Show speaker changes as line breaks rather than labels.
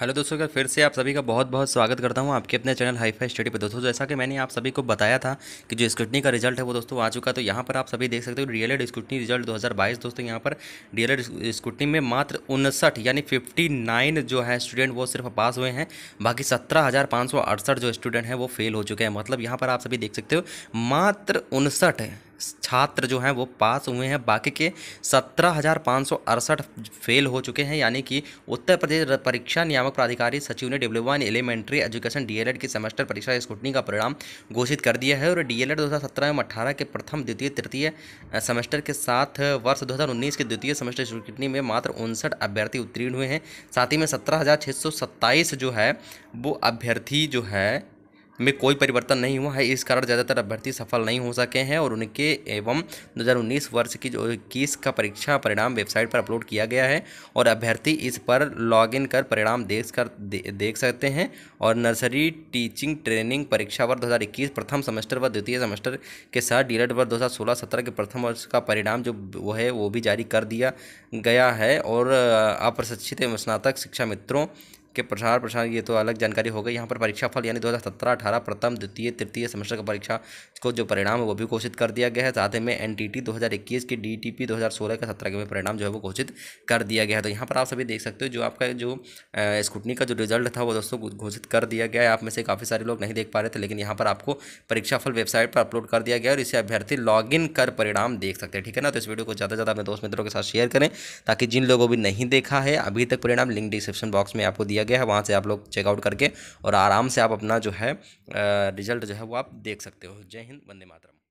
hello दोस्तों का फिर से आप सभी का बहुत बहुत स्वागत करता हूं आपके अपने चैनल हाई फाई स्टडी पर दोस्तों जैसा कि मैंने आप सभी को बताया था कि जो स्क्रूटनी का रिजल्ट है वो दोस्तों आ चुका तो यहां पर आप सभी देख सकते हो डी एड स्क्रूटनी रिजल्ट 2022 दोस्तों यहां पर डी एड स्क्रूटनी में मात्र उनसठ यानी फिफ्टी जो है स्टूडेंट वो सिर्फ पास हुए हैं बाकी सत्रह जो स्टूडेंट हैं वो फेल हो चुके हैं मतलब यहाँ पर आप सभी देख सकते हो मात्र उनसठ छात्र जो हैं वो पास हुए हैं बाकी के सत्रह हज़ार पाँच सौ अड़सठ फेल हो चुके हैं यानी कि उत्तर प्रदेश परीक्षा नियामक प्राधिकारी सचिव ने W one elementary education DElEd की सेमेस्टर परीक्षा स्कूटनी का परिणाम घोषित कर दिया है और डीएलएड 2017 एवं अट्ठारह के प्रथम द्वितीय तृतीय सेमेस्टर के साथ वर्ष 2019 के द्वितीय सेमेस्टर स्कूटनी में मात्र उनसठ अभ्यर्थी उत्तीर्ण हुए हैं साथ ही में सत्रह जो है वो अभ्यर्थी जो है में कोई परिवर्तन नहीं हुआ है इस कारण ज़्यादातर अभ्यर्थी सफल नहीं हो सके हैं और उनके एवं 2019 वर्ष की जो इक्कीस का परीक्षा परिणाम वेबसाइट पर अपलोड किया गया है और अभ्यर्थी इस पर लॉगिन कर परिणाम देख कर दे, देख सकते हैं और नर्सरी टीचिंग ट्रेनिंग परीक्षा वर्ष दो प्रथम सेमेस्टर व द्वितीय सेमेस्टर के साथ डी वर्ष दो हज़ार के प्रथम वर्ष का परिणाम जो वो है वो भी जारी कर दिया गया है और अप्रशिक्षित एवं स्नातक शिक्षा मित्रों के प्रसार प्रसार ये तो अलग जानकारी हो गई यहाँ पर परीक्षा फल यानी 2017-18 प्रथम द्वितीय तृतीय सेमेस्टर का परीक्षा को जो परिणाम है वो भी घोषित कर दिया गया है साथ में एन टी टी की डी टी पी का सत्रह के परिणाम जो है वो घोषित कर दिया गया है तो यहाँ पर आप सभी देख सकते हो जो आपका जो स्कूटनी का जो रिजल्ट था वो दोस्तों घोषित कर दिया गया है आप में से काफ़ी सारे लोग नहीं देख पा रहे थे लेकिन यहाँ पर आपको परीक्षा फल वेबसाइट पर अपलोड कर दिया गया और इसे अभ्यर्थी लॉग इन कर परिणाम देख सकते हैं ठीक है ना तो इस वीडियो को ज़्यादा से ज़्यादा अपने दोस्त मित्रों के साथ शेयर करें ताकि जिन लोगों भी नहीं देखा है अभी तक परिणाम लिंक डिस्क्रिप्शन बॉक्स में आपको दिया दिया गया है वहाँ से आप लोग चेकआउट करके और आराम से आप अपना जो है रिजल्ट जो है वो आप देख सकते हो जय हिंद वंदे मातरम